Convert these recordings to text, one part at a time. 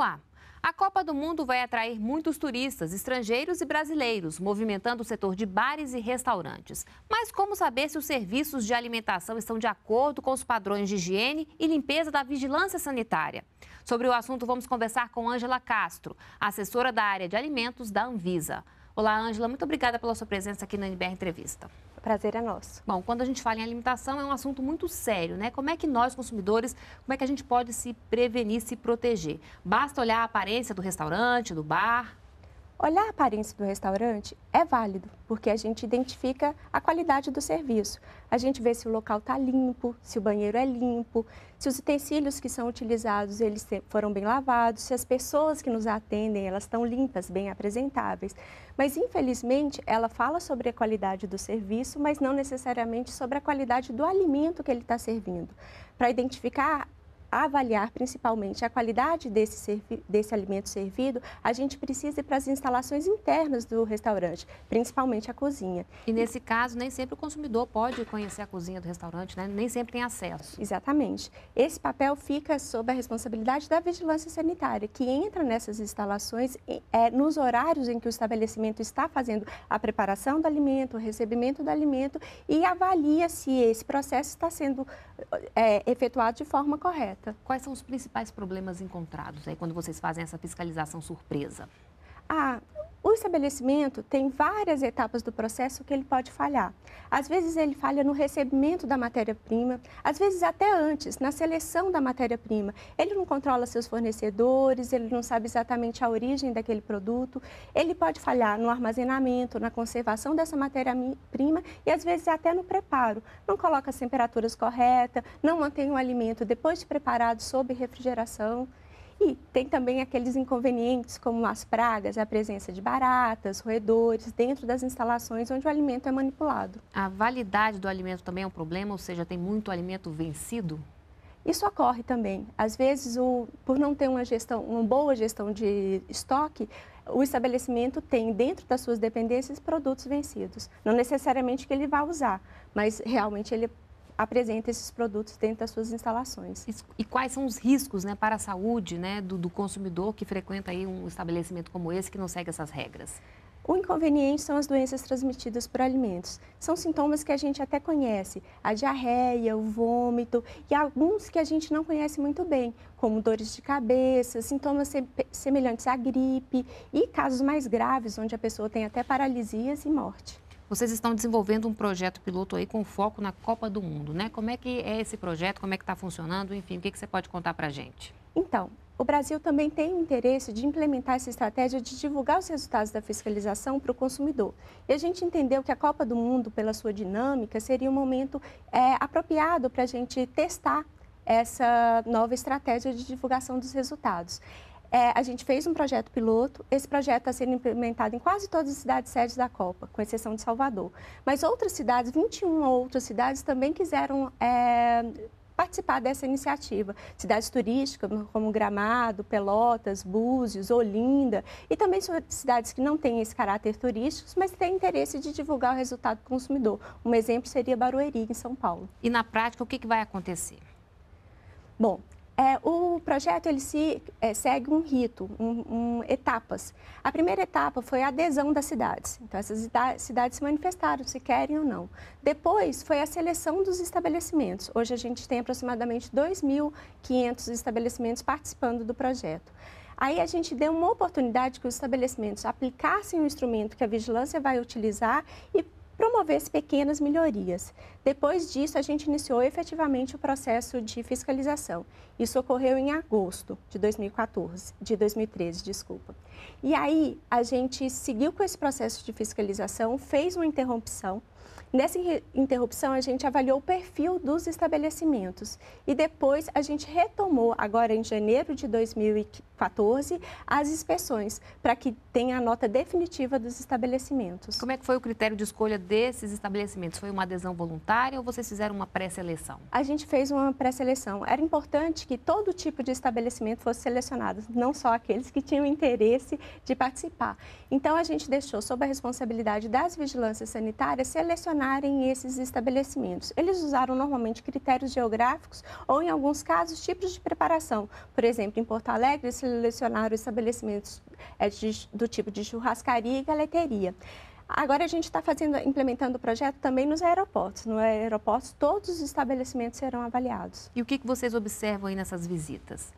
lá. A Copa do Mundo vai atrair muitos turistas, estrangeiros e brasileiros, movimentando o setor de bares e restaurantes. Mas como saber se os serviços de alimentação estão de acordo com os padrões de higiene e limpeza da vigilância sanitária? Sobre o assunto, vamos conversar com Ângela Castro, assessora da área de alimentos da Anvisa. Olá, Ângela, muito obrigada pela sua presença aqui na NBR Entrevista. Prazer é nosso. Bom, quando a gente fala em alimentação, é um assunto muito sério, né? Como é que nós, consumidores, como é que a gente pode se prevenir, se proteger? Basta olhar a aparência do restaurante, do bar? Olhar a aparência do restaurante é válido, porque a gente identifica a qualidade do serviço. A gente vê se o local está limpo, se o banheiro é limpo, se os utensílios que são utilizados eles foram bem lavados, se as pessoas que nos atendem elas estão limpas, bem apresentáveis. Mas infelizmente ela fala sobre a qualidade do serviço, mas não necessariamente sobre a qualidade do alimento que ele está servindo. Para identificar avaliar principalmente a qualidade desse, desse alimento servido, a gente precisa ir para as instalações internas do restaurante, principalmente a cozinha. E nesse e... caso, nem sempre o consumidor pode conhecer a cozinha do restaurante, né? nem sempre tem acesso. Exatamente. Esse papel fica sob a responsabilidade da vigilância sanitária, que entra nessas instalações é, nos horários em que o estabelecimento está fazendo a preparação do alimento, o recebimento do alimento e avalia se esse processo está sendo é, efetuado de forma correta. Quais são os principais problemas encontrados aí quando vocês fazem essa fiscalização surpresa? Ah, o estabelecimento tem várias etapas do processo que ele pode falhar. Às vezes ele falha no recebimento da matéria-prima, às vezes até antes, na seleção da matéria-prima. Ele não controla seus fornecedores, ele não sabe exatamente a origem daquele produto. Ele pode falhar no armazenamento, na conservação dessa matéria-prima e às vezes até no preparo. Não coloca as temperaturas corretas, não mantém o alimento depois de preparado sob refrigeração. E tem também aqueles inconvenientes, como as pragas, a presença de baratas, roedores, dentro das instalações onde o alimento é manipulado. A validade do alimento também é um problema, ou seja, tem muito alimento vencido? Isso ocorre também. Às vezes, o, por não ter uma, gestão, uma boa gestão de estoque, o estabelecimento tem dentro das suas dependências produtos vencidos. Não necessariamente que ele vá usar, mas realmente ele apresenta esses produtos dentro das suas instalações. E quais são os riscos né, para a saúde né, do, do consumidor que frequenta aí um estabelecimento como esse que não segue essas regras? O inconveniente são as doenças transmitidas por alimentos. São sintomas que a gente até conhece, a diarreia, o vômito e alguns que a gente não conhece muito bem, como dores de cabeça, sintomas semelhantes à gripe e casos mais graves, onde a pessoa tem até paralisias e morte. Vocês estão desenvolvendo um projeto piloto aí com foco na Copa do Mundo, né? Como é que é esse projeto? Como é que está funcionando? Enfim, o que, que você pode contar para a gente? Então, o Brasil também tem o interesse de implementar essa estratégia de divulgar os resultados da fiscalização para o consumidor. E a gente entendeu que a Copa do Mundo, pela sua dinâmica, seria um momento é, apropriado para a gente testar essa nova estratégia de divulgação dos resultados. É, a gente fez um projeto piloto. Esse projeto está sendo implementado em quase todas as cidades sedes da Copa, com exceção de Salvador. Mas outras cidades, 21 outras cidades, também quiseram é, participar dessa iniciativa. Cidades turísticas como Gramado, Pelotas, Búzios, Olinda e também cidades que não têm esse caráter turístico, mas têm interesse de divulgar o resultado do consumidor. Um exemplo seria Barueri, em São Paulo. E na prática, o que, que vai acontecer? Bom, é, o projeto ele se é, segue um rito, um, um, etapas. A primeira etapa foi a adesão das cidades. Então essas cidades se manifestaram se querem ou não. Depois foi a seleção dos estabelecimentos. Hoje a gente tem aproximadamente 2.500 estabelecimentos participando do projeto. Aí a gente deu uma oportunidade que os estabelecimentos aplicassem o instrumento que a vigilância vai utilizar e promover pequenas melhorias. Depois disso, a gente iniciou efetivamente o processo de fiscalização. Isso ocorreu em agosto de 2014, de 2013, desculpa. E aí, a gente seguiu com esse processo de fiscalização, fez uma interrupção, Nessa interrupção, a gente avaliou o perfil dos estabelecimentos e depois a gente retomou, agora em janeiro de 2015, 14 as inspeções, para que tenha a nota definitiva dos estabelecimentos. Como é que foi o critério de escolha desses estabelecimentos? Foi uma adesão voluntária ou vocês fizeram uma pré-seleção? A gente fez uma pré-seleção. Era importante que todo tipo de estabelecimento fosse selecionado, não só aqueles que tinham interesse de participar. Então, a gente deixou sob a responsabilidade das vigilâncias sanitárias selecionarem esses estabelecimentos. Eles usaram normalmente critérios geográficos ou, em alguns casos, tipos de preparação. Por exemplo, em Porto Alegre, selecionar os estabelecimentos é, do tipo de churrascaria e galeteria. Agora a gente está fazendo, implementando o projeto também nos aeroportos. No aeroporto, todos os estabelecimentos serão avaliados. E o que, que vocês observam aí nessas visitas?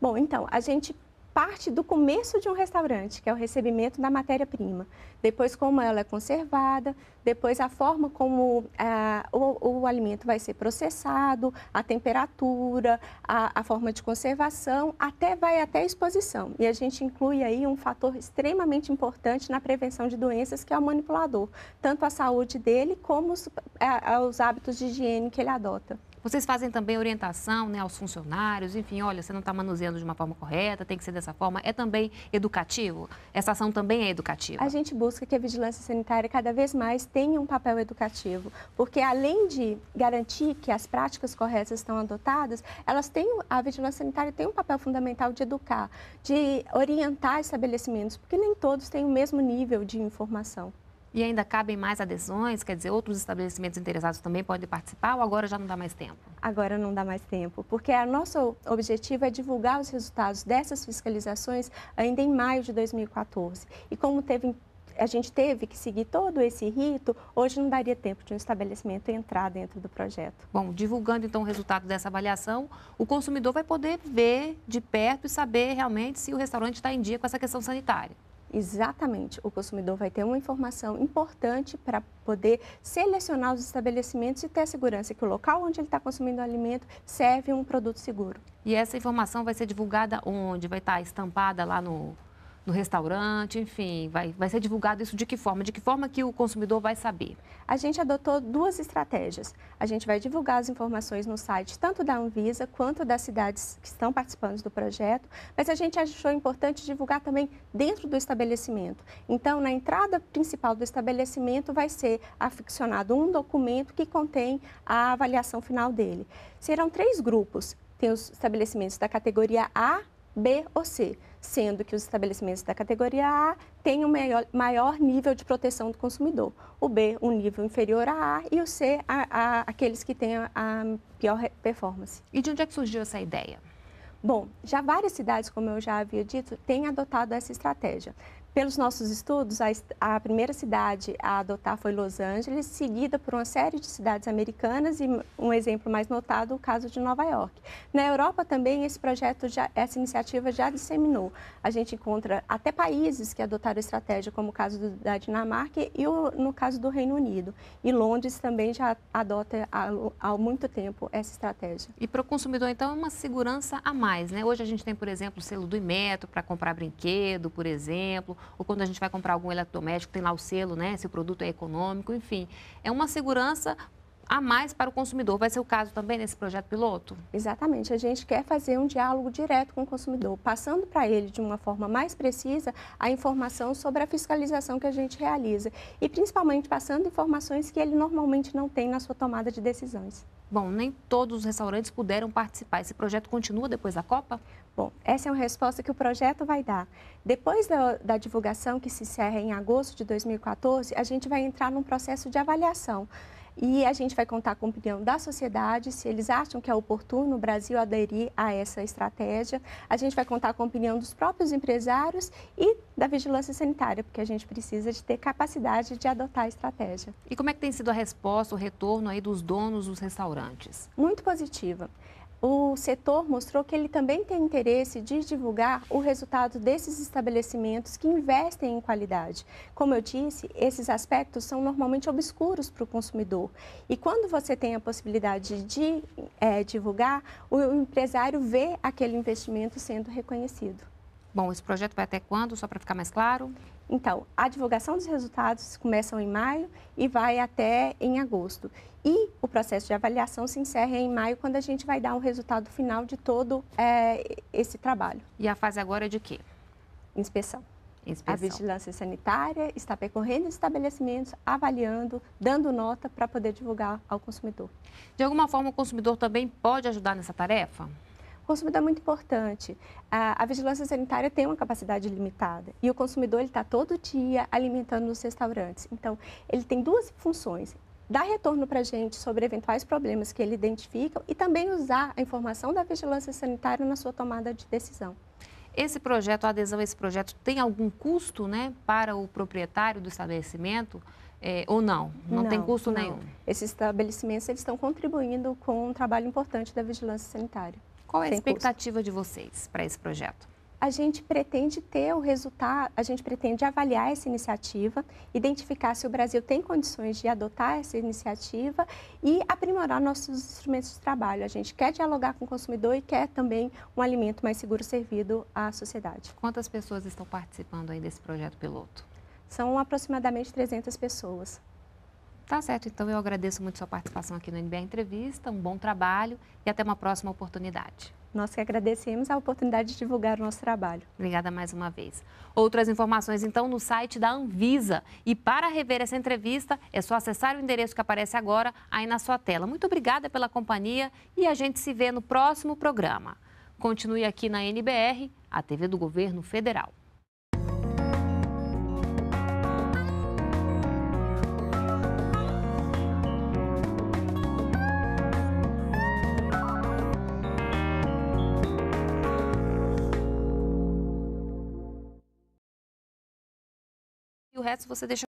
Bom, então, a gente parte do começo de um restaurante, que é o recebimento da matéria-prima. Depois, como ela é conservada, depois a forma como ah, o, o, alimento vai ser processado, a temperatura, a, a, forma de conservação, até vai até a exposição. E a gente inclui aí um fator extremamente importante na prevenção de doenças, que é o manipulador, tanto a saúde dele como os, é, os hábitos de higiene que ele adota. Vocês fazem também orientação né, aos funcionários, enfim, olha, você não está manuseando de uma forma correta, tem que ser dessa forma. É também educativo? Essa ação também é educativa? A gente busca que a vigilância sanitária cada vez mais tenha um papel educativo, porque além de garantir que as práticas corretas estão adotadas, elas têm, a vigilância sanitária tem um papel fundamental de educar, de orientar estabelecimentos, porque nem todos têm o mesmo nível de informação e ainda cabem mais adesões? Quer dizer, outros estabelecimentos interessados também podem participar ou agora já não dá mais tempo? Agora não dá mais tempo, porque o nosso objetivo é divulgar os resultados dessas fiscalizações ainda em maio de 2014. E como teve a gente teve que seguir todo esse rito, hoje não daria tempo de um estabelecimento entrar dentro do projeto. Bom, divulgando então o resultado dessa avaliação, o consumidor vai poder ver de perto e saber realmente se o restaurante está em dia com essa questão sanitária. Exatamente. O consumidor vai ter uma informação importante para poder selecionar os estabelecimentos e ter a segurança que o local onde ele está consumindo o alimento serve um produto seguro. E essa informação vai ser divulgada onde? Vai estar estampada lá no, no restaurante, enfim, vai, vai ser divulgado isso de que forma? De que forma que o consumidor vai saber? A gente adotou duas estratégias. A gente vai divulgar as informações no site tanto da Anvisa quanto das cidades que estão participando do projeto, mas a gente achou importante divulgar também dentro do estabelecimento. Então, na entrada principal do estabelecimento vai ser aficionado um documento que contém a avaliação final dele. Serão três grupos. Tem os estabelecimentos da categoria A, B ou C sendo que os estabelecimentos da categoria A têm um maior, maior nível de proteção do consumidor, o B, um nível inferior a A, e o C, a, a, aqueles que têm a, a pior performance. E de onde é que surgiu essa ideia? Bom, já várias cidades, como eu já havia dito, têm adotado essa estratégia. Pelos nossos estudos, a, a, primeira cidade a adotar foi Los Angeles, seguida por uma série de cidades americanas e um exemplo mais notado, o caso de Nova York. Na Europa também esse projeto, já, essa iniciativa já disseminou. A gente encontra até países que adotaram estratégia, como o caso do, da Dinamarca e o, no caso do Reino Unido. E Londres também já adota há, muito tempo essa estratégia. E para o consumidor, então, é uma segurança a mais, né? Hoje a gente tem, por exemplo, o selo do Imetro para comprar brinquedo, por exemplo ou quando a gente vai comprar algum eletrodoméstico, tem lá o selo, né? Se o produto é econômico, enfim. É uma segurança a mais para o consumidor. Vai ser o caso também nesse projeto piloto? Exatamente. A gente quer fazer um diálogo direto com o consumidor, passando para ele de uma forma mais precisa a informação sobre a fiscalização que a gente realiza e principalmente passando informações que ele normalmente não tem na sua tomada de decisões. Bom, nem todos os restaurantes puderam participar. Esse projeto continua depois da Copa? Bom, essa é uma resposta que o projeto vai dar. Depois da, da, divulgação, que se encerra em agosto de 2014, a gente vai entrar num processo de avaliação. E a gente vai contar com a opinião da sociedade, se eles acham que é oportuno o Brasil aderir a essa estratégia. A gente vai contar com a opinião dos próprios empresários e da vigilância sanitária, porque a gente precisa de ter capacidade de adotar a estratégia. E como é que tem sido a resposta, o retorno aí dos donos dos restaurantes? Muito positiva o setor mostrou que ele também tem interesse de divulgar o resultado desses estabelecimentos que investem em qualidade. Como eu disse, esses aspectos são normalmente obscuros para o consumidor. E quando você tem a possibilidade de é, divulgar, o empresário vê aquele investimento sendo reconhecido. Bom, esse projeto vai até quando, só para ficar mais claro? Então, a divulgação dos resultados começa em maio e vai até em agosto. E o processo de avaliação se encerra em maio, quando a gente vai dar um resultado final de todo é, esse trabalho. E a fase agora é de quê? Inspeção. Inspeção. A vigilância sanitária está percorrendo estabelecimentos, avaliando, dando nota para poder divulgar ao consumidor. De alguma forma, o consumidor também pode ajudar nessa tarefa? O consumidor é muito importante. A, a vigilância sanitária tem uma capacidade limitada e o consumidor está todo dia alimentando nos restaurantes. Então, ele tem duas funções dar retorno para a gente sobre eventuais problemas que ele identifica e também usar a informação da vigilância sanitária na sua tomada de decisão. Esse projeto, a adesão a esse projeto, tem algum custo né, para o proprietário do estabelecimento é, ou não? não? não? tem custo não. nenhum? Esses estabelecimentos eles estão contribuindo com um trabalho importante da vigilância sanitária. Qual é a expectativa custo? de vocês para esse projeto? A gente pretende ter o resultado, a gente pretende avaliar essa iniciativa, identificar se o Brasil tem condições de adotar essa iniciativa e aprimorar nossos instrumentos de trabalho. A gente quer dialogar com o consumidor e quer também um alimento mais seguro servido à sociedade. Quantas pessoas estão participando aí desse projeto piloto? São aproximadamente 300 pessoas. Tá certo, então eu agradeço muito sua participação aqui no NBA Entrevista, um bom trabalho e até uma próxima oportunidade. Nós que agradecemos a oportunidade de divulgar o nosso trabalho. Obrigada mais uma vez. Outras informações, então, no site da Anvisa. E para rever essa entrevista, é só acessar o endereço que aparece agora aí na sua tela. Muito obrigada pela companhia e a gente se vê no próximo programa. Continue aqui na NBR, a TV do Governo Federal. resto você deixa